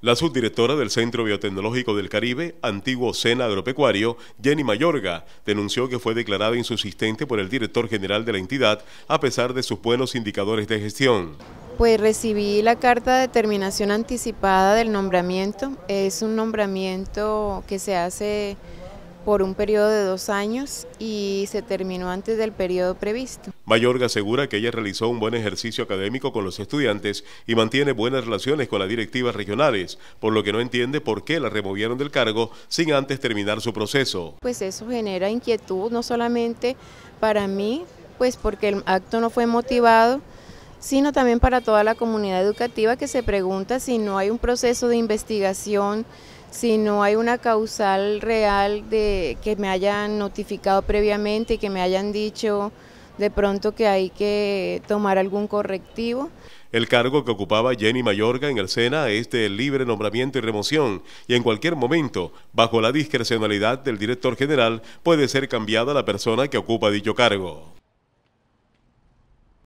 La subdirectora del Centro Biotecnológico del Caribe, antiguo Sena Agropecuario, Jenny Mayorga, denunció que fue declarada insubsistente por el director general de la entidad a pesar de sus buenos indicadores de gestión. Pues recibí la carta de terminación anticipada del nombramiento. Es un nombramiento que se hace por un periodo de dos años y se terminó antes del periodo previsto. Mayorga asegura que ella realizó un buen ejercicio académico con los estudiantes y mantiene buenas relaciones con las directivas regionales, por lo que no entiende por qué la removieron del cargo sin antes terminar su proceso. Pues eso genera inquietud, no solamente para mí, pues porque el acto no fue motivado, sino también para toda la comunidad educativa que se pregunta si no hay un proceso de investigación si no hay una causal real de que me hayan notificado previamente y que me hayan dicho de pronto que hay que tomar algún correctivo. El cargo que ocupaba Jenny Mayorga en el SENA es de libre nombramiento y remoción y en cualquier momento, bajo la discrecionalidad del director general, puede ser cambiada la persona que ocupa dicho cargo.